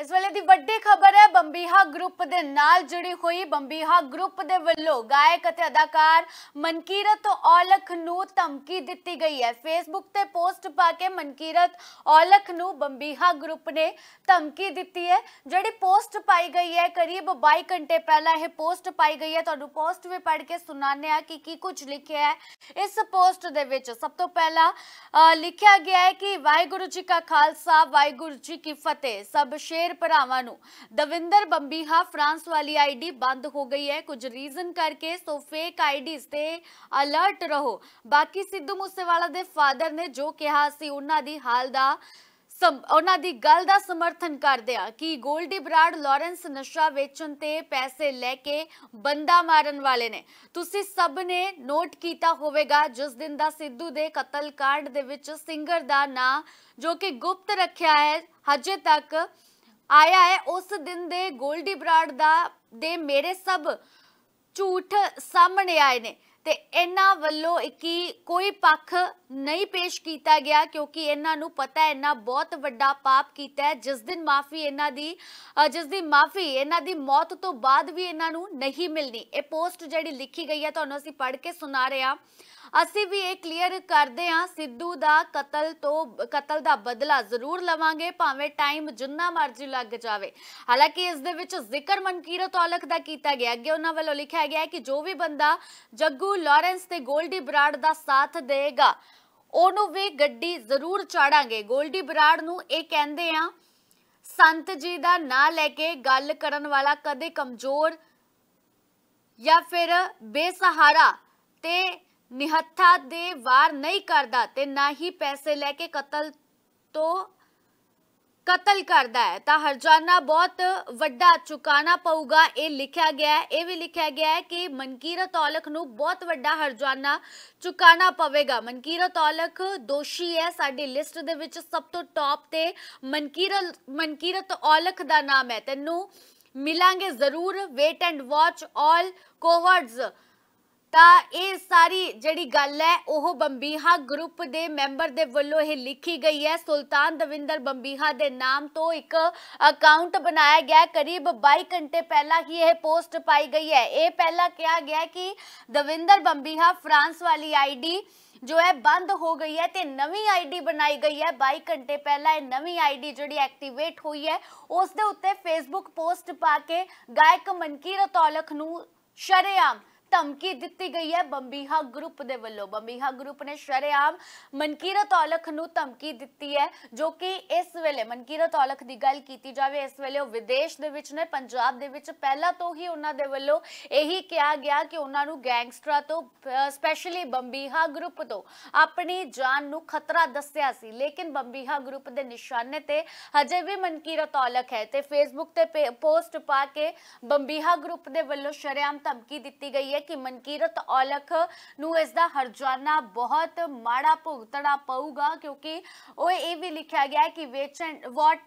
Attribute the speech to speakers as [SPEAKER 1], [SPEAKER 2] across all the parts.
[SPEAKER 1] ਇਸ ਵੇਲੇ ਦੀ ਵੱਡੀ ਖਬਰ ਹੈ ਬੰਬੀਹਾ ਗਰੁੱਪ ਦੇ ਨਾਲ ਜੁੜੀ ਹੋਈ ਬੰਬੀਹਾ ਗਰੁੱਪ ਦੇ ਵੱਲੋਂ ਗਾਇਕ ਅਤੇ ਅਦਾਕਾਰ ਮਨਕੀਰਤ ਔਲਖ ਨੂੰ ਧਮਕੀ ਦਿੱਤੀ ਗਈ ਹੈ ਫੇਸਬੁੱਕ ਤੇ ਪੋਸਟ ਪਾ ਕੇ ਮਨਕੀਰਤ ਔਲਖ ਨੂੰ ਬੰਬੀਹਾ ਗਰੁੱਪ ਨੇ ਧਮਕੀ ਦਿੱਤੀ ਹੈ ਜਿਹੜੀ ਪੋਸਟ ਪਾਈ ਗਈ ਹੈ ਕਰੀਬ 22 ਘੰਟੇ ਪਹਿਲਾਂ ਇਹ ਪੋਸਟ ਪਾਈ ਗਈ ਹੈ ਤੁਹਾਨੂੰ ਪੋਸਟ ਵੀ ਪੜ੍ਹ ਕੇ ਸੁਣਾਉਂਦੇ ਆ ਕਿ ਕੀ ਕੁਝ ਲਿਖਿਆ ਹੈ ਇਸ ਪੋਸਟ ਦੇ ਵਿੱਚ ਸਭ ਤੋਂ ਪਹਿਲਾਂ ਲਿਖਿਆ ਗਿਆ ਹੈ ਕਿ ਵਾਹਿਗੁਰੂ ਜੀ ਕਾ ਖਾਲਸਾ ਵਾਹਿਗੁਰੂ ਜੀ ਕੀ ਫਤਿਹ ਸਭ ਸ਼ੇ ਫੇਰ ਭਰਾਵਾਂ ਨੂੰ ਦਵਿੰਦਰ ਬੰਬੀਹਾ ਫਰਾਂਸ ਵਾਲੀ ਆਈਡੀ ਬੰਦ ਹੋ ਗਈ ਹੈ ਕੁਝ ਰੀਜ਼ਨ ਕਰਕੇ ਸੋ ਫੇਕ ਆਈਡੀਜ਼ ਤੇ ਅਲਰਟ ਰਹੋ ਬਾਕੀ ਸਿੱਧੂ ਮੂਸੇਵਾਲਾ ਦੇ ਫਾਦਰ ਨੇ ਜੋ ਕਿਹਾ ਸੀ ਉਹਨਾਂ ਦੀ ਹਾਲ ਦਾ ਉਹਨਾਂ ਦੀ ਗੱਲ ਦਾ ਸਮਰਥਨ ਕਰਦੇ ਆ ਕਿ 골ਡੀ ਬਰਾਡ ਲਾਰੈਂਸ ਨਸ਼ਾ ਵੇਚਣ ਤੇ ਪੈਸੇ ਲੈ ਕੇ ਬੰਦਾ ਮਾਰਨ ਵਾਲੇ ਨੇ ਤੁਸੀਂ ਸਭ ਨੇ ਨੋਟ ਕੀਤਾ ਹੋਵੇਗਾ ਜਿਸ ਦਿਨ ਦਾ ਸਿੱਧੂ ਦੇ ਕਤਲ ਕਾਂਡ ਦੇ ਵਿੱਚ ਸਿੰਗਰ ਦਾ ਨਾਂ ਜੋ ਕਿ ਗੁਪਤ ਰੱਖਿਆ ਹੈ ਹਜੇ ਤੱਕ ਆਇਆ ਹੈ ਉਸ ਦਿਨ ਦੇ 골ਡੀ ਬਰਾਡ ਦਾ ਦੇ ਮੇਰੇ ਸਭ ਝੂਠ ਸਾਹਮਣੇ ਆਏ ਨੇ ਤੇ ਇਹਨਾਂ ਵੱਲੋਂ ਇੱਕੀ ਕੋਈ ਪੱਖ ਨਹੀਂ ਪੇਸ਼ ਕੀਤਾ ਗਿਆ ਕਿਉਂਕਿ ਇਹਨਾਂ ਨੂੰ ਪਤਾ ਹੈ ਇਹਨਾਂ ਬਹੁਤ ਵੱਡਾ ਪਾਪ ਕੀਤਾ ਹੈ ਜਿਸ ਦਿਨ ਮਾਫੀ ਇਹਨਾਂ ਦੀ ਜਿਸ ਦੀ ਮਾਫੀ ਇਹਨਾਂ ਦੀ ਮੌਤ ਤੋਂ ਬਾਅਦ ਵੀ ਇਹਨਾਂ ਨੂੰ ਨਹੀਂ ਮਿਲਣੀ ਇਹ ਪੋਸਟ ਜਿਹੜੀ ਲਿਖੀ ਗਈ ਹੈ ਤੁਹਾਨੂੰ ਅਸੀਂ ਪੜ੍ਹ ਕੇ ਸੁਣਾ ਰਹੇ ਹਾਂ ਅਸੀਂ ਵੀ ਇਹ ਕਲੀਅਰ ਕਰਦੇ ਹਾਂ ਸਿੱਧੂ ਦਾ ਕਤਲ ਤੋਂ ਕਤਲ ਦਾ ਬਦਲਾ ਜ਼ਰੂਰ ਲਵਾਂਗੇ ਭਾਵੇਂ ਟਾਈਮ ਜਿੰਨਾ ਮਰਜ਼ੀ ਲੱਗ ਜਾਵੇ ਹਾਲਾਂਕਿ ਇਸ ਦੇ ਵਿੱਚ ਜ਼ਿਕਰ ਮਨਕੀਰਤ ਔਲਖ ਦਾ ਕੀਤਾ ਗਿਆ ਅੱਗੇ ਉਹਨਾਂ ਵੱਲੋਂ ਲਿਖਿਆ ਗਿਆ ਹੈ ਕਿ ਜੋ ਵੀ ਬੰਦਾ ਜੱਗੂ ਲਾਰੈਂਸ ਤੇ ਗੋਲਡੀ ਬਰਾੜ ਦਾ ਸਾਥ ਦੇਗਾ ਉਹਨੂੰ ਵੀ ਗੱਡੀ ਜ਼ਰੂਰ ਚਾੜਾਂਗੇ ਗੋਲਡੀ ਬਰਾੜ ਨੂੰ ਇਹ ਕਹਿੰਦੇ ਆ ਸੰਤ ਜੀ ਦਾ ਨਾਂ ਲੈ ਕੇ ਗੱਲ ਕਰਨ ਵਾਲਾ ਕਦੇ ਕਮਜ਼ੋਰ ਜਾਂ ਫਿਰ ਬੇਸਹਾਰਾ ਤੇ ਨਿਹੱਥਾ ਦੇ ਵਾਰ ਨਹੀਂ ਕਰਦਾ ਤੇ ਨਾ ਹੀ ਪੈਸੇ ਲੈ ਕੇ ਕਤਲ ਤੋਂ ਕਤਲ ਕਰਦਾ ਹੈ ਤਾਂ ਹਰਜਾਨਾ ਬਹੁਤ ਵੱਡਾ ਚੁਕਾਣਾ ਪਊਗਾ ਇਹ ਲਿਖਿਆ ਗਿਆ ਹੈ ਇਹ ਵੀ ਲਿਖਿਆ ਗਿਆ ਹੈ ਕਿ ਮਨਕੀਰਤ ਔਲਖ ਨੂੰ ਬਹੁਤ ਵੱਡਾ ਹਰਜਾਨਾ ਚੁਕਾਣਾ ਪਵੇਗਾ ਮਨਕੀਰਤ ਔਲਖ ਦੋਸ਼ੀ ਹੈ ਸਾਡੀ ਲਿਸਟ ਦੇ ਵਿੱਚ ਸਭ ਤੋਂ ਟੌਪ ਤੇ ਮਨਕੀਰਤ ਮਨਕੀਰਤ ਔਲਖ ਦਾ ਨਾਮ ਹੈ ਤੈਨੂੰ ਮਿਲਾਂਗੇ ਜ਼ਰੂਰ wait and watch all cowards ਤਾਂ ਇਹ ਸਾਰੀ ਜਿਹੜੀ ਗੱਲ ਹੈ ਉਹ ਬੰਬੀਹਾ ਗਰੁੱਪ ਦੇ ਮੈਂਬਰ ਦੇ ਵੱਲੋਂ ਇਹ ਲਿਖੀ ਗਈ ਹੈ ਸੁਲਤਾਨ ਦਵਿੰਦਰ ਬੰਬੀਹਾ ਦੇ ਨਾਮ ਤੋਂ ਇੱਕ ਅਕਾਊਂਟ ਬਣਾਇਆ ਗਿਆ ਕਰੀਬ 22 ਘੰਟੇ ਪਹਿਲਾਂ ਹੀ ਇਹ ਪੋਸਟ ਪਾਈ ਗਈ ਹੈ ਇਹ ਪਹਿਲਾਂ ਕਿਹਾ ਗਿਆ ਕਿ ਦਵਿੰਦਰ ਬੰਬੀਹਾ ਫਰਾਂਸ ਵਾਲੀ ਆਈਡੀ ਜੋ ਹੈ ਬੰਦ ਹੋ ਗਈ ਹੈ ਤੇ ਨਵੀਂ ਆਈਡੀ ਬਣਾਈ ਗਈ ਹੈ 22 ਘੰਟੇ ਪਹਿਲਾਂ ਇਹ ਨਵੀਂ ਆਈਡੀ ਜਿਹੜੀ ਐਕਟੀਵੇਟ ਹੋਈ ਹੈ ਉਸ ਦੇ ਉੱਤੇ ਫੇਸਬੁੱਕ ਪੋਸਟ ਪਾ ਕੇ ਗਾਇਕ ਮਨਕੀਰ ਤੌਲਖ ਨੂੰ ਸ਼ਰੇਆਮ ਧਮਕੀ ਦਿੱਤੀ ਗਈ ਹੈ ਬੰਬੀਹਾ ਗਰੁੱਪ ਦੇ ਵੱਲੋਂ ਬੰਬੀਹਾ ਗਰੁੱਪ ਨੇ ਸ਼ਰੇਆਮ ਮਨਕੀਰਤ ਔਲਖ ਨੂੰ ਧਮਕੀ ਦਿੱਤੀ ਹੈ ਜੋ ਕਿ ਇਸ ਵੇਲੇ ਮਨਕੀਰਤ ਔਲਖ ਦੀ ਗੱਲ ਕੀਤੀ ਜਾਵੇ ਇਸ ਵੇਲੇ ਉਹ ਵਿਦੇਸ਼ ਦੇ ਵਿੱਚ ਨੇ ਪੰਜਾਬ ਦੇ ਵਿੱਚ ਪਹਿਲਾਂ ਤੋਂ ਹੀ ਉਹਨਾਂ ਦੇ ਵੱਲੋਂ ਇਹੀ ਕਿਹਾ ਗਿਆ ਕਿ ਉਹਨਾਂ ਨੂੰ ਗੈਂਗਸਟਰਾਂ ਤੋਂ ਸਪੈਸ਼ਲੀ ਬੰਬੀਹਾ ਗਰੁੱਪ ਤੋਂ ਆਪਣੀ ਜਾਨ ਨੂੰ ਖਤਰਾ ਦੱਸਿਆ ਸੀ ਲੇਕਿਨ ਬੰਬੀਹਾ ਗਰੁੱਪ ਦੇ ਨਿਸ਼ਾਨੇ ਤੇ ਹਜੇ ਵੀ ਮਨਕੀਰਤ ਔਲਖ ਹੈ ਤੇ ਫੇਸਬੁੱਕ ਤੇ ਪੋਸਟ ਪਾ ਕੇ ਬੰਬੀਹਾ ਗਰੁੱਪ ਦੇ ਵੱਲੋਂ ਸ਼ਰੇਆਮ ਧਮਕੀ ਦਿੱਤੀ ਗਈ ਹੈ ਹੈ ਕਿ ਮਨਕੀਰਤ ਔਲਖ ਨੂੰ ਇਸ ਦਾ ਹਰਜਾਨਾ ਬਹੁਤ ਮਾੜਾ ਭੁਗਤਣਾ ਪਊਗਾ ਕਿਉਂਕਿ ਉਹ ਇਹ ਵੀ ਲਿਖਿਆ ਗਿਆ ਹੈ ਕਿ ਵੇਚ ਵਾਟ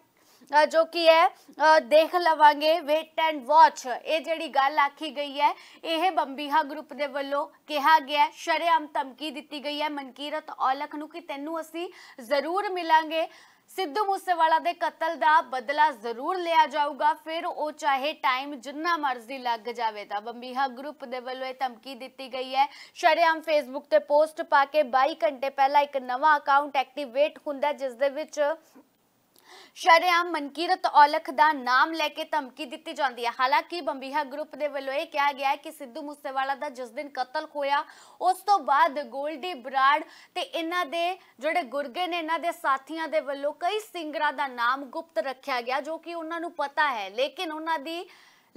[SPEAKER 1] ਜੋ ਕੀ ਹੈ ਦੇਖ ਲਵਾਂਗੇ ਵੇਟ ਐਂਡ ਵਾਚ ਇਹ ਜਿਹੜੀ ਗੱਲ ਆਖੀ ਗਈ ਹੈ ਇਹ ਬੰਬੀਹਾ ਗਰੁੱਪ ਦੇ ਵੱਲੋਂ ਕਿਹਾ ਗਿਆ ਸ਼ਰਿਆਮ ਧਮਕੀ ਦਿੱਤੀ ਗਈ ਹੈ ਮਨਕੀਰਤ ਔਲਖ ਨੂੰ ਕਿ ਤੈਨੂੰ ਅਸੀਂ ਜ਼ਰੂਰ ਮਿਲਾਂਗੇ ਸਿੱਧੂ ਮੂਸੇਵਾਲਾ ਦੇ ਕਤਲ ਦਾ ਬਦਲਾ ਜ਼ਰੂਰ ਲਿਆ ਜਾਊਗਾ ਫਿਰ ਉਹ ਚਾਹੇ ਟਾਈਮ ਜਿੰਨਾ ਮਰਜ਼ੀ ਲੱਗ ਜਾਵੇ ਤਾਂ ਬੰਬੀਹਾ ਗਰੁੱਪ ਦੇ ਵੱਲੋਂ ਇਹ ਧਮਕੀ ਦਿੱਤੀ ਗਈ ਹੈ ਸ਼ਰੇਆਮ ਫੇਸਬੁੱਕ ਤੇ ਪੋਸਟ ਪਾ ਕੇ 22 ਘੰਟੇ ਪਹਿਲਾਂ ਇੱਕ ਨਵਾਂ ਅਕਾਊਂਟ ਐਕਟੀਵੇਟ ਹੁੰਦਾ ਜਿਸ ਦੇ ਵਿੱਚ ਸ਼ਰਿਆਮ ਮਨਕੀਰਤ ਔਲਖ ਦਾ ਨਾਮ ਲੈ ਕੇ ਧਮਕੀ ਦਿੱਤੀ ਜਾਂਦੀ ਹੈ ਹਾਲਾਂਕਿ ਬੰਬੀਹਾ ਗਰੁੱਪ ਦੇ ਵੱਲੋਂ ਇਹ ਕਿਹਾ ਗਿਆ ਕਿ ਸਿੱਧੂ ਮੂਸੇਵਾਲਾ ਦਾ ਜਿਸ ਦਿਨ ਕਤਲ ਹੋਇਆ ਉਸ ਤੋਂ ਬਾਅਦ ਗੋਲਡੀ ਬਰਾੜ ਤੇ ਇਹਨਾਂ ਦੇ ਜਿਹੜੇ ਗੁਰਗੇ ਨੇ ਇਹਨਾਂ ਦੇ ਸਾਥੀਆਂ ਦੇ ਵੱਲੋਂ ਕਈ ਸਿੰਗਰਾਂ ਦਾ ਨਾਮ ਗੁਪਤ ਰੱਖਿਆ ਗਿਆ ਜੋ ਕਿ ਉਹਨਾਂ ਨੂੰ ਪਤਾ ਹੈ ਲੇਕਿਨ ਉਹਨਾਂ ਦੀ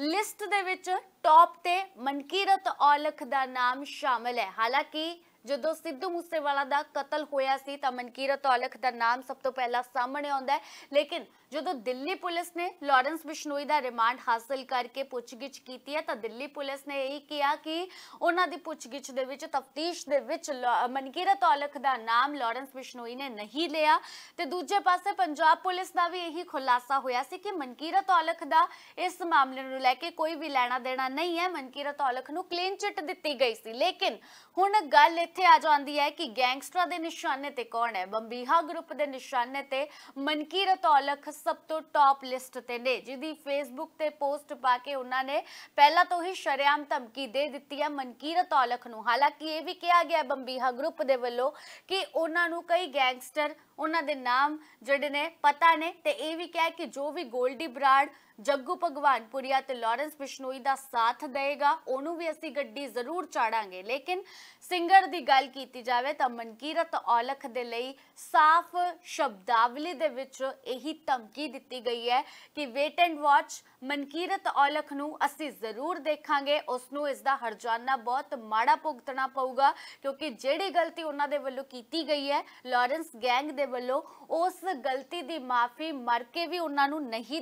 [SPEAKER 1] ਲਿਸਟ ਦੇ ਵਿੱਚ ਟੌਪ ਤੇ ਮਨਕੀਰਤ ਔਲਖ ਦਾ ਨਾਮ ਸ਼ਾਮਲ ਹੈ ਹਾਲਾਂਕਿ ਜਦੋਂ ਸਿੱਧੂ ਮੂਸੇਵਾਲਾ ਦਾ ਕਤਲ ਹੋਇਆ ਸੀ ਤਾਂ ਮਨਕੀਰਤ ਔਲਖ ਦਾ ਨਾਮ ਸਭ ਤੋਂ ਪਹਿਲਾਂ ਸਾਹਮਣੇ ਆਉਂਦਾ ਹੈ ਲੇਕਿਨ ਜਦੋਂ ਦਿੱਲੀ ਪੁਲਿਸ ਨੇ ਲਾਰੈਂਸ ਬਿਸ਼ਨੋਈ ਦਾ ਰਿਮਾਂਡ ਹਾਸਲ ਕਰਕੇ ਪੁੱਛਗਿੱਛ ਕੀਤੀ ਹੈ ਤਾਂ ਦਿੱਲੀ ਪੁਲਿਸ ਨੇ ਇਹ ਕਿਹਾ ਕਿ ਉਹਨਾਂ ਦੀ ਪੁੱਛਗਿੱਛ ਦੇ ਵਿੱਚ ਤਫਤੀਸ਼ ਦੇ ਵਿੱਚ ਮਨਕੀਰਤ ਔਲਖ ਦਾ ਨਾਮ ਲਾਰੈਂਸ ਬਿਸ਼ਨੋਈ ਨੇ ਨਹੀਂ ਲਿਆ ਤੇ ਦੂਜੇ ਪਾਸੇ ਪੰਜਾਬ ਪੁਲਿਸ ਦਾ ਵੀ ਇਹੀ ਖੁਲਾਸਾ ਹੋਇਆ ਸੀ ਕਿ ਮਨਕੀਰਤ ਔਲਖ ਦਾ ਇਸ ਮਾਮਲੇ ਨੂੰ ਲੈ ਕੇ ਕੋਈ ਵੀ ਲੈਣਾ ਦੇਣਾ ਨਹੀਂ ਹੈ ਮਨਕੀਰਤ ਔਲਖ ਨੂੰ ਕਲੀਨ ਚਿੱਟ ਦਿੱਤੀ ਗਈ ਸੀ ਲੇਕਿਨ ਹੁਣ ਗੱਲ ਇੱਥੇ ਆ ਜਾਂਦੀ ਹੈ ਕਿ ਗੈਂਗਸਟਰਾਂ ਦੇ ਨਿਸ਼ਾਨੇ ਤੇ ਕੌਣ ਹੈ ਬੰਬੀਹਾ ਗਰੁੱਪ ਦੇ ਨਿਸ਼ਾਨੇ ਤੇ ਮਨਕੀਰਤ ਔਲਖ ਸਭ ਤੋਂ ਟੌਪ ਲਿਸਟ ਤੇ ਨੇ ਜਿਹਦੀ ਫੇਸਬੁੱਕ ਤੇ ਪੋਸਟ ਪਾ ਕੇ ਉਹਨਾਂ ਨੇ ਪਹਿਲਾਂ ਤੋਂ ਹੀ ਸ਼ਰਿਆਮ ਧਮਕੀ ਦੇ ਦਿੱਤੀ ਹੈ ਮਨਕੀਰਤ ਔਲਖ ਨੂੰ ਹਾਲਾਂਕਿ ਇਹ ਵੀ ਕਿਹਾ ਗਿਆ ਬੰਬੀਹਾ ਗਰੁੱਪ ਦੇ ਵੱਲੋਂ ਕਿ ਉਹਨਾਂ ਨੂੰ ਕਈ ਗੈਂਗਸਟਰ ਉਹਨਾਂ ਦੇ ਨਾਮ ਜਿਹੜੇ ਨੇ ਪਤਾ ਨੇ ਤੇ ਇਹ ਵੀ ਕਿਹਾ ਕਿ ਜੋ ਵੀ ਗੋਲਡੀ ਬਰਾਡ ਜੱਗੂ ਭਗਵਾਨਪੁਰੀਆ ਤੇ ਲਾਰੈਂਸ ਬਿਸ਼ਨੋਈ ਦਾ ਸਾਥ ਦੇਗਾ ਉਹਨੂੰ ਵੀ ਅਸੀਂ ਗੱਡੀ ਜ਼ਰੂਰ ਚਾੜਾਂਗੇ ਲੇਕਿਨ ਸਿੰਗਰ ਦੀ ਗੱਲ ਕੀਤੀ ਜਾਵੇ ਤਾਂ ਮਨਕੀਰਤ ਔਲਖ ਦੇ ਲਈ ਸਾਫ਼ ਸ਼ਬਦਾਵਲੀ ਦੇ ਵਿੱਚ ਇਹੀ ਧਮਕੀ ਦਿੱਤੀ ਗਈ ਹੈ ਕਿ wait and watch Mankirat Aulakh ਨੂੰ ਅਸੀਂ ਜ਼ਰੂਰ ਦੇਖਾਂਗੇ ਉਸ ਨੂੰ ਇਸ ਦਾ ਹਰਜਾਨਾ ਬਹੁਤ ਮਾੜਾ ਭੁਗਤਣਾ ਪਊਗਾ ਕਿਉਂਕਿ ਜਿਹੜੀ ਗਲਤੀ ਉਹਨਾਂ ਦੇ ਵੱਲੋਂ ਕੀਤੀ ਗਈ ਹੈ ਲਾਰੈਂਸ ਗੈਂਗ ਦੇ ਵੱਲੋਂ ਉਸ ਗਲਤੀ ਦੀ ਮਾਫੀ ਮਰ ਕੇ ਵੀ ਉਹਨਾਂ ਨੂੰ ਨਹੀਂ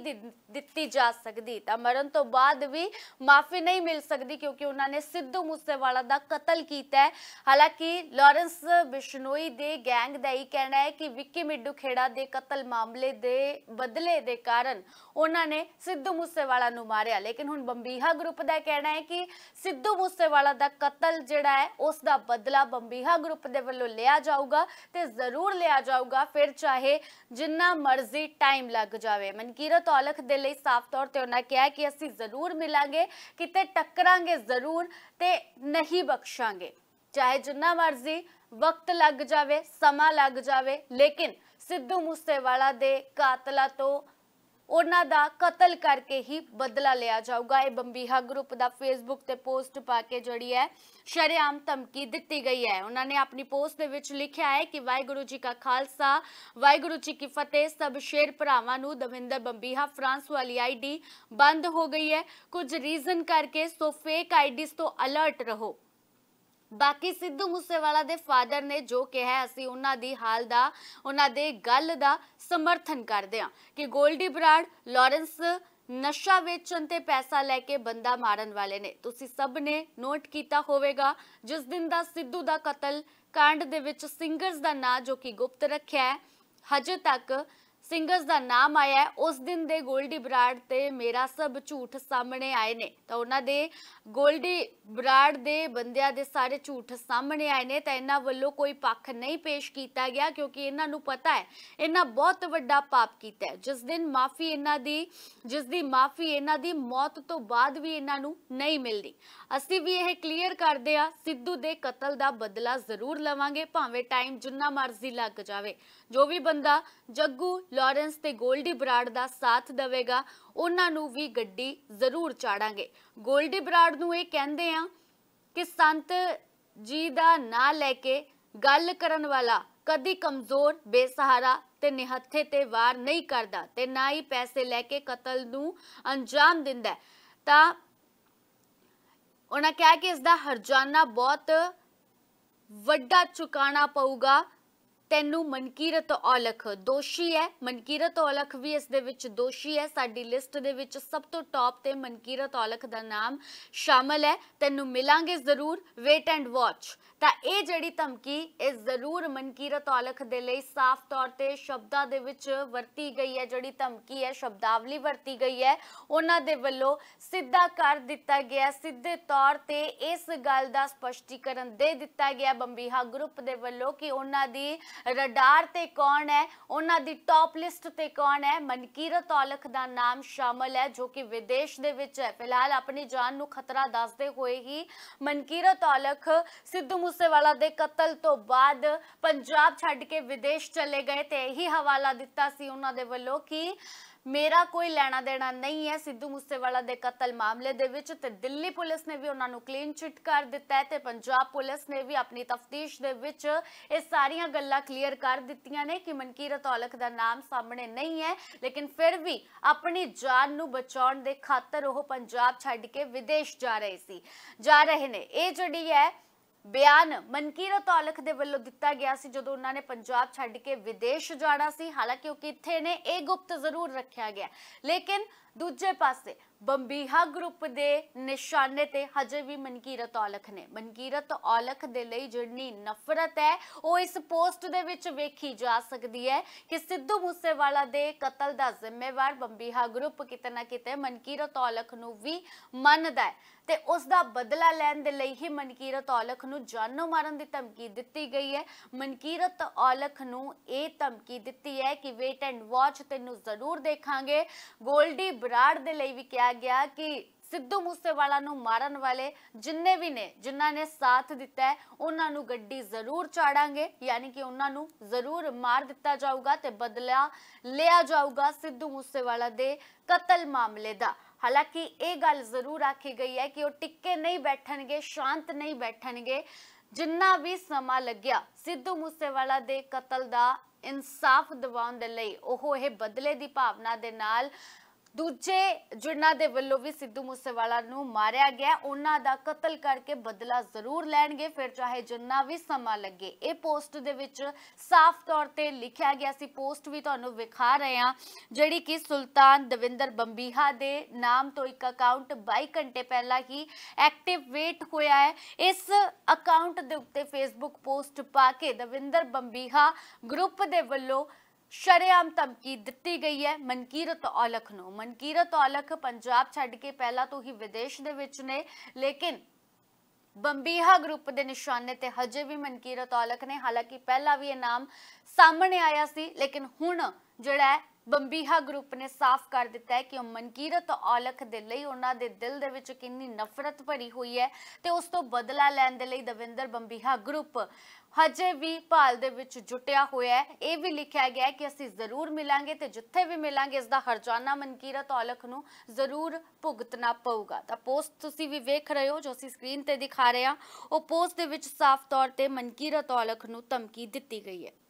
[SPEAKER 1] ਦਿੱਤੀ ਦਿੱਤੀ ਜਾ ਸਕਦੀ ਤਾਂ ਮਰਨ ਤੋਂ ਬਾਅਦ ਵੀ ਮਾਫੀ ਨਹੀਂ ਮਿਲ ਸਕਦੀ ਕਿਉਂਕਿ ਉਹਨਾਂ ਨੇ ਸਿੱਧੂ ਮੂਸੇਵਾਲਾ ਦਾ ਕਤਲ ਕੀਤਾ ਹੈ ਹਾਲਾਂਕਿ ਲਾਰੈਂਸ ਬਿਸ਼ਨੋਈ ਦੇ ਗੈਂਗ ਦਾ ਇਹ ਕਹਿਣਾ ਹੈ ਕਿ ਵਿੱਕੀ ਮਿੱਡੂ ਖੇੜਾ ਦੇ ਕਤਲ ਮਾਮਲੇ ਦੇ ਬਦਲੇ ਦੇ ਕਾਰਨ ਉਹਨਾਂ ਨੇ ਸਿੱਧੂ ਮੂਸੇਵਾਲਾ ਨੂੰ ਮਾਰਿਆ ਲੇਕਿਨ ਹੁਣ ਬੰਬੀਹਾ ਗਰੁੱਪ ਦਾ ਕਹਿਣਾ ਹੈ ਕਿ ਸਿੱਧੂ ਮੂਸੇਵਾਲਾ ਦਾ ਕਤਲ ਜਿਹੜਾ ਹੈ ਉਸ ਦਾ ਬਦਲਾ ਬੰਬੀਹਾ ਗਰੁੱਪ ਦੇ ਵੱਲੋਂ ਲਿਆ ਜਾਊਗਾ ਤੇ ਜ਼ਰੂਰ ਲਿਆ ਜਾਊਗਾ ਫਿਰ ਚਾਹੇ ਜਿੰਨਾ ਮਰਜ਼ੀ ਟਾਈਮ ਲੱਗ ਜਾਵੇ ਮਨਕੀਰਤ ਔਲਖ ਦੇ ਲਈ ਸਾਫ਼ ਤੌਰ ਤੇ ਉਹਨਾਂ ਕਿਹਾ ਕਿ ਅਸੀਂ ਜ਼ਰੂਰ ਮਿਲਾਂਗੇ ਕਿਤੇ ਟੱਕਰਾਂਗੇ ਜ਼ਰੂਰ ਤੇ ਨਹੀਂ ਬਖਸ਼ਾਂਗੇ ਚਾਹੇ ਜਿੰਨਾ ਮਰਜ਼ੀ ਵਕਤ ਲੱਗ ਜਾਵੇ ਸਮਾਂ ਲੱਗ ਜਾਵੇ ਲੇਕਿਨ ਸਿੱਧੂ ਮੂਸੇਵਾਲਾ ਦੇ ਕਾਤਲਾ ਤੋਂ ਉਹਨਾਂ ਦਾ ਕਤਲ ਕਰਕੇ ਹੀ ਬਦਲਾ ਲਿਆ ਜਾਊਗਾ ਇਹ ਬੰਬੀਹਾ ਗਰੁੱਪ ਦਾ ਫੇਸਬੁੱਕ ਤੇ ਪੋਸਟ ਪਾ ਕੇ ਜੜੀ ਹੈ ਸ਼ਰਿਆਮ ਧਮਕੀ ਦਿੱਤੀ ਗਈ ਹੈ ਉਹਨਾਂ ਨੇ ਆਪਣੀ ਪੋਸਟ ਦੇ ਵਿੱਚ ਲਿਖਿਆ ਹੈ ਕਿ ਵਾਹਿਗੁਰੂ ਜੀ ਕਾ ਖਾਲਸਾ ਵਾਹਿਗੁਰੂ ਜੀ ਕੀ ਫਤਿਹ ਸਭ ਸ਼ੇਰ ਭਰਾਵਾਂ ਨੂੰ ਦਵਿੰਦਰ ਬੰਬੀਹਾ ਫਰਾਂਸ ਵਾਲੀ ਆਈਡੀ ਬੰਦ ਹੋ ਗਈ ਹੈ ਕੁਝ ਰੀਜ਼ਨ ਕਰਕੇ ਸੋ ਫੇਕ ਆਈਡੀਸ ਤੋਂ ਅਲਰਟ ਰਹੋ ਬਾਕੀ ਸਿੱਧੂ ਮੂਸੇਵਾਲਾ ਦੇ ਫਾਦਰ ਨੇ ਜੋ ਕਿਹਾ ਅਸੀਂ ਉਹਨਾਂ ਦੀ ਹਾਲ ਦਾ ਉਹਨਾਂ ਦੇ ਗੱਲ ਦਾ ਸਮਰਥਨ ਕਰਦੇ ਹਾਂ ਕਿ 골ਡੀ ਬਰਾੜ ਲਾਰੈਂਸ ਨਸ਼ਾ ਵੇਚਣ ਤੇ ਪੈਸਾ ਲੈ ਕੇ ਬੰਦਾ ਮਾਰਨ ਵਾਲੇ ਨੇ ਤੁਸੀਂ ਸਭ ਨੇ ਨੋਟ ਕੀਤਾ ਹੋਵੇਗਾ ਜਿਸ ਦਿਨ ਦਾ ਸਿੱਧੂ ਦਾ ਕਤਲ ਕਾਂਡ ਦੇ ਵਿੱਚ ਸਿੰਗਰਸ ਦਾ ਨਾਂ ਜੋ ਕਿ ਗੁਪਤ ਰੱਖਿਆ ਹੈ ਹਜੇ ਤੱਕ ਸਿੰਗਰਸ ਦਾ ਨਾਮ ਆਇਆ ਉਸ ਦਿਨ ਦੇ 골ਡੀ ਬਰਾੜ ਤੇ ਮੇਰਾ ਸਭ ਝੂਠ ਸਾਹਮਣੇ ਆਏ ਨੇ ਤਾਂ ਉਹਨਾਂ ਦੇ 골ਡੀ ਬਰਾੜ ਦੇ ਬੰਦਿਆਂ ਦੇ ਸਾਰੇ ਝੂਠ ਸਾਹਮਣੇ ਆਏ ਨੇ ਤਾਂ ਇਹਨਾਂ ਵੱਲੋਂ ਕੋਈ ਪੱਖ ਨਹੀਂ ਪੇਸ਼ ਕੀਤਾ ਗਿਆ ਕਿਉਂਕਿ ਇਹਨਾਂ ਨੂੰ ਪਤਾ ਹੈ ਇਹਨਾਂ ਬਹੁਤ ਵੱਡਾ ਪਾਪ ਕੀਤਾ ਹੈ ਜਿਸ ਦਿਨ ਮਾਫੀ ਇਹਨਾਂ ਦੀ ਜਿਸ ਦੀ ਮਾਫੀ ਇਹਨਾਂ ਦੀ ਮੌਤ ਤੋਂ ਬਾਅਦ ਵੀ ਇਹਨਾਂ ਨੂੰ ਨਹੀਂ ਮਿਲਦੀ ਅਸੀਂ ਵੀ ਇਹ ਕਲੀਅਰ ਕਰਦੇ ਆ ਸਿੱਧੂ ਦੇ ਕਤਲ ਦਾ ਬਦਲਾ ਜ਼ਰੂਰ ਲਵਾਂਗੇ ਭਾਵੇਂ ਟਾਈਮ ਜਿੰਨਾ ਮਰਜ਼ੀ ਲੱਗ ਜਾਵੇ ਜੋ ਵੀ ਬੰਦਾ ਜੱਗੂ ਲਾਰੈਂਸ ਤੇ 골ਡੀ ਬਰਾੜ ਦਾ ਸਾਥ ਦੇਵੇਗਾ ਉਹਨਾਂ ਨੂੰ ਵੀ ਗੱਡੀ ਜ਼ਰੂਰ ਚਾੜਾਂਗੇ 골ਡੀ ਬਰਾੜ ਨੂੰ ਇਹ ਕਹਿੰਦੇ ਆ ਕਿ ਸੰਤ ਜੀ ਦਾ ਨਾਂ ਲੈ ਕੇ ਗੱਲ ਕਰਨ ਵਾਲਾ ਕਦੀ ਕਮਜ਼ੋਰ ਬੇਸਹਾਰਾ ਤੇ ਨਿਹੱਥੇ ਤੇ ਵਾਰ ਨਹੀਂ ਕਰਦਾ ਤੇ ਨਾ ਹੀ ਪੈਸੇ ਲੈ ਕੇ ਕਤਲ ਨੂੰ ਅੰਜਾਮ ਦਿੰਦਾ ਤਾਂ ਉਹਨਾਂ ਕਿਹਾ ਕਿ ਇਸ ਦਾ ਹਰਜਾਨਾ ਬਹੁਤ ਵੱਡਾ ਚੁਕਾਣਾ ਪਊਗਾ ਤੈਨੂੰ ਮਨਕੀਰਤ ਔਲਖ ਦੋਸ਼ੀ ਹੈ ਮਨਕੀਰਤ ਔਲਖ ਵੀ ਇਸ ਦੇ ਵਿੱਚ ਦੋਸ਼ੀ ਹੈ ਸਾਡੀ ਲਿਸਟ ਦੇ ਵਿੱਚ ਸਭ ਤੋਂ ਟੌਪ ਤੇ ਮਨਕੀਰਤ ਔਲਖ ਦਾ ਨਾਮ ਸ਼ਾਮਲ ਹੈ ਤੈਨੂੰ ਮਿਲਾਂਗੇ ਜ਼ਰੂਰ ਵੇਟ ਐਂਡ ਵਾਚ ਤਾਂ ਇਹ ਜਿਹੜੀ ਧਮਕੀ ਇਹ ਜ਼ਰੂਰ ਮਨਕੀਰਤ ਔਲਖ ਦੇ ਲਈ ਸਾਫ਼ ਤੌਰ ਤੇ ਸ਼ਬਦਾਂ ਦੇ ਵਿੱਚ ਵਰਤੀ ਗਈ ਹੈ ਜਿਹੜੀ ਧਮਕੀ ਹੈ ਸ਼ਬਦਾਵਲੀ ਵਰਤੀ ਗਈ ਹੈ ਉਹਨਾਂ ਦੇ ਵੱਲੋਂ ਸਿੱਧਾ ਕਰ ਦਿੱਤਾ ਗਿਆ ਸਿੱਧੇ ਤੌਰ ਤੇ ਇਸ ਗੱਲ ਦਾ ਸਪਸ਼ਟੀਕਰਨ ਦੇ ਦਿੱਤਾ ਗਿਆ ਬੰਬੀਹਾ ਗਰੁੱਪ ਦੇ ਵੱਲੋਂ ਕਿ ਉਹਨਾਂ ਦੀ ਰਡਾਰ ਤੇ ਕੌਣ ਹੈ ਉਹਨਾਂ ਦੀ ਟੌਪ ਲਿਸਟ ਤੇ ਕੌਣ ਹੈ ਮਨਕੀਰਤ ਔਲਖ ਦਾ ਨਾਮ ਸ਼ਾਮਲ ਹੈ ਜੋ ਕਿ ਵਿਦੇਸ਼ ਦੇ ਵਿੱਚ ਹੈ ਫਿਲਹਾਲ ਆਪਣੀ ਜਾਨ ਨੂੰ ਖਤਰਾ ਦੱਸਦੇ ਹੋਏ ਹੀ ਮਨਕੀਰਤ ਔਲਖ ਸਿੱਧੂ ਮੂਸੇਵਾਲਾ ਦੇ ਕਤਲ ਤੋਂ ਬਾਅਦ ਪੰਜਾਬ ਛੱਡ ਕੇ ਵਿਦੇਸ਼ ਚਲੇ ਗਏ ਤੇ ਇਹੀ ਹਵਾਲਾ ਦਿੱਤਾ ਸੀ ਉਹਨਾਂ ਦੇ ਵੱਲੋਂ ਕਿ ਮੇਰਾ ਕੋਈ ਲੈਣਾ ਦੇਣਾ ਨਹੀਂ ਹੈ ਸਿੱਧੂ ਮੂਸੇਵਾਲਾ ਦੇ ਕਤਲ ਮਾਮਲੇ ਦੇ ਵਿੱਚ ਤੇ ਦਿੱਲੀ ਪੁਲਿਸ ਨੇ ਵੀ ਉਹਨਾਂ ਨੂੰ ਕਲੀਨ ਚਿਟ ਕਰ ਦਿੱਤਾ ਹੈ ਤੇ ਪੰਜਾਬ ਪੁਲਿਸ ਨੇ ਵੀ ਆਪਣੀ ਤਫਤੀਸ਼ ਦੇ ਵਿੱਚ ਇਹ ਸਾਰੀਆਂ ਗੱਲਾਂ ਕਲੀਅਰ ਕਰ ਦਿੱਤੀਆਂ ਨੇ ਕਿ ਮਨਕੀਰਤ ਔਲਖ ਦਾ ਨਾਮ ਸਾਹਮਣੇ ਨਹੀਂ ਹੈ ਲੇਕਿਨ ਫਿਰ ਵੀ ਆਪਣੀ ਜਾਨ ਨੂੰ ਬਚਾਉਣ ਦੇ ਖਾਤਰ ਉਹ ਪੰਜਾਬ ਛੱਡ ਕੇ ਵਿਦੇਸ਼ ਜਾ ਰਹੇ ਸੀ ਜਾ ਰਹੇ ਨੇ ਇਹ ਜਿਹੜੀ ਹੈ ਬਿਆਨ ਮਨਕੀਰਤ ਔਲਖ ਦੇ ਵੱਲੋਂ ਦਿੱਤਾ ਗਿਆ ਸੀ ਜਦੋਂ ਉਹਨਾਂ ਨੇ ਪੰਜਾਬ ਛੱਡ ਕੇ ਵਿਦੇਸ਼ ਜਾਣਾ ਸੀ ਹਾਲਾਂਕਿ ਉਹ ਕਿੱਥੇ ਨੇ ਇਹ ਗੁਪਤ ਜ਼ਰੂਰ ਰੱਖਿਆ ਗਿਆ ਲੇਕਿਨ ਦੂਜੇ ਪਾਸੇ ਬੰਬੀਹਾ ਗਰੁੱਪ ਦੇ ਨਿਸ਼ਾਨੇ ਤੇ ਹਜੇ ਵੀ ਮਨਕੀਰਤ ਔਲਖ ਨੇ ਮਨਕੀਰਤ ਔਲਖ ਦੇ ਲਈ ਜਿਹੜੀ ਨਫ਼ਰਤ ਹੈ ਉਹ ਇਸ ਪੋਸਟ ਦੇ ਵਿੱਚ ਵੇਖੀ ਜਾ ਸਕਦੀ ਹੈ ਕਿ ਸਿੱਧੂ ਮੂਸੇਵਾਲਾ ਦੇ ਕਤਲ ਦਾ ਜ਼ਿੰਮੇਵਾਰ ਬੰਬੀਹਾ ਗਰੁੱਪ ਕਿਤੇ ਨਾ ਕਿਤੇ ਮਨਕੀਰਤ ਔਲਖ ਨੂੰ ਵੀ ਮੰਨਦਾ ਹੈ ਤੇ ਉਸ ਦਾ ਬਦਲਾ ਲੈਣ ਦੇ ਲਈ ਹੀ ਮਨਕੀਰਤ ਔਲਖ ਨੂੰ ਜਾਨੋਂ ਮਾਰਨ ਦੀ ਧਮਕੀ ਦਿੱਤੀ ਗਈ ਹੈ ਮਨਕੀਰਤ ਔਲਖ ਨੂੰ ਇਹ ਧਮਕੀ ਦਿੱਤੀ ਹੈ ਕਿ ਵੇਟ ਐਂਡ ਵਾਚ ਤੈਨੂੰ ਜ਼ਰੂਰ ਦੇਖਾਂਗੇ 골ਡੀ ਬਰਾੜ ਦੇ ਲਈ ਵੀ ਕਿਹਾ ਗਿਆ ਕਿ ਸਿੱਧੂ ਮੂਸੇਵਾਲਾ ਨੂੰ ਮਾਰਨ ਵਾਲੇ ਜਿੰਨੇ ਵੀ ਨੇ ਜਿਨ੍ਹਾਂ ਨੇ ਸਾਥ ਦਿੱਤਾ ਹੈ ਉਹਨਾਂ ਨੂੰ ਗੱਡੀ ਜ਼ਰੂਰ ਚਾੜਾਂਗੇ ਯਾਨੀ ਕਿ ਉਹਨਾਂ ਨੂੰ ਜ਼ਰੂਰ ਮਾਰ ਦਿੱਤਾ ਜਾਊਗਾ ਤੇ ਬਦਲਾ ਲਿਆ ਜਾਊਗਾ ਸਿੱਧੂ ਮੂਸੇਵਾਲਾ ਦੇ ਕਤਲ ਮਾਮਲੇ ਦਾ ਹਾਲਾਂਕਿ ਇਹ ਗੱਲ ਜ਼ਰੂਰ ਆਖੀ ਗਈ ਹੈ ਕਿ ਉਹ ਟਿੱਕੇ ਨਹੀਂ ਬੈਠਣਗੇ ਸ਼ਾਂਤ ਨਹੀਂ ਬੈਠਣਗੇ ਜਿੰਨਾ ਵੀ ਸਮਾਂ ਲੱਗਿਆ ਸਿੱਧੂ ਮੂਸੇਵਾਲਾ ਦੇ ਕਤਲ ਦਾ ਇਨਸਾਫ ਦਿਵਾਉਣ ਦੇ ਲਈ ਉਹ ਇਹ ਬਦਲੇ ਦੀ ਭਾਵਨਾ ਦੇ ਨਾਲ ਦੂਜੇ ਜਿਨ੍ਹਾਂ ਦੇ ਵੱਲੋਂ ਵੀ ਸਿੱਧੂ ਮੂਸੇਵਾਲਾ ਨੂੰ ਮਾਰਿਆ ਗਿਆ ਉਹਨਾਂ ਦਾ ਕਤਲ ਕਰਕੇ ਬਦਲਾ ਜ਼ਰੂਰ ਲੈਣਗੇ ਫਿਰ ਚਾਹੇ ਜਿੰਨਾ ਵੀ ਸਮਾਂ ਲੱਗੇ ਇਹ ਪੋਸਟ ਦੇ ਵਿੱਚ ਸਾਫ਼ ਤੌਰ ਤੇ ਲਿਖਿਆ ਗਿਆ ਸੀ ਪੋਸਟ ਵੀ ਤੁਹਾਨੂੰ ਵਿਖਾ ਰਹੇ ਆ ਜਿਹੜੀ ਕਿ ਸੁਲਤਾਨ ਦਵਿੰਦਰ ਬੰਬੀਹਾ ਦੇ ਨਾਮ ਤੋਂ ਇੱਕ ਅਕਾਊਂਟ 22 ਘੰਟੇ ਪਹਿਲਾਂ ਹੀ ਐਕਟੀਵੇਟ ਹੋਇਆ ਹੈ ਇਸ ਅਕਾਊਂਟ ਦੇ ਉੱਤੇ ਫੇਸਬੁੱਕ ਪੋਸਟ ਪਾ ਕੇ ਦਵਿੰਦਰ ਬੰਬੀਹਾ ਗਰੁੱਪ ਦੇ ਵੱਲੋਂ ਸ਼ਰੇਆਮ ਧਮਕੀ ਦਿੱਤੀ ਗਈ ਹੈ ਮਨਕੀਰਤ ਔਲਖ ਨੂੰ ਮਨਕੀਰਤ ਔਲਖ ਪੰਜਾਬ ਛੱਡ ਕੇ ਪਹਿਲਾਂ ਤੋਂ ਹੀ ਵਿਦੇਸ਼ ਦੇ ਵਿੱਚ ਨੇ ਲੇਕਿਨ ਬੰਬੀਹਾ ਗਰੁੱਪ ਦੇ ਨਿਸ਼ਾਨੇ ਤੇ ਹਜੇ ਵੀ ਮਨਕੀਰਤ ਔਲਖ ਨੇ ਹਾਲਾਂਕਿ ਪਹਿਲਾਂ ਵੀ ਇਹ ਨਾਮ ਸਾਹਮਣੇ ਆਇਆ ਸੀ ਲੇਕਿਨ ਹੁਣ ਜਿਹੜਾ ਬੰਬੀਹਾ ਗਰੁੱਪ ਨੇ ਸਾਫ਼ ਕਰ ਦਿੱਤਾ ਹੈ ਕਿ ਉਹ ਮਨਕੀਰਤ ਔਲਖ ਦੇ ਲਈ ਉਹਨਾਂ ਦੇ ਦਿਲ ਦੇ ਵਿੱਚ ਕਿੰਨੀ ਨਫ਼ਰਤ ਭਰੀ ਹੋਈ ਹੈ ਤੇ ਉਸ ਤੋਂ ਬਦਲਾ ਲੈਣ ਦੇ ਲਈ ਦਵਿੰਦਰ ਬੰਬੀਹਾ ਗਰੁੱਪ ਹਜੇ ਵੀ ਭਾਲ ਦੇ ਵਿੱਚ ਜੁਟਿਆ ਹੋਇਆ ਹੈ ਇਹ ਵੀ ਲਿਖਿਆ ਗਿਆ ਹੈ ਕਿ ਅਸੀਂ ਜ਼ਰੂਰ ਮਿਲਾਂਗੇ ਤੇ ਜਿੱਥੇ ਵੀ ਮਿਲਾਂਗੇ ਇਸ ਦਾ ਹਰਜਾਨਾ ਮਨਕੀਰਤ ਔਲਖ ਨੂੰ ਜ਼ਰੂਰ ਭੁਗਤਣਾ ਪਊਗਾ ਤਾਂ ਪੋਸਟ ਤੁਸੀਂ ਵੀ ਵੇਖ ਰਹੇ ਹੋ ਜੋ ਅਸੀਂ ਸਕਰੀਨ ਤੇ ਦਿਖਾ ਰਹੇ ਹਾਂ ਉਹ ਪੋਸਟ ਦੇ ਵਿੱਚ ਸਾਫ਼ ਤੌਰ ਤੇ ਮਨਕੀਰਤ ਔਲਖ ਨੂੰ ਧਮਕੀ ਦਿੱਤੀ ਗਈ ਹੈ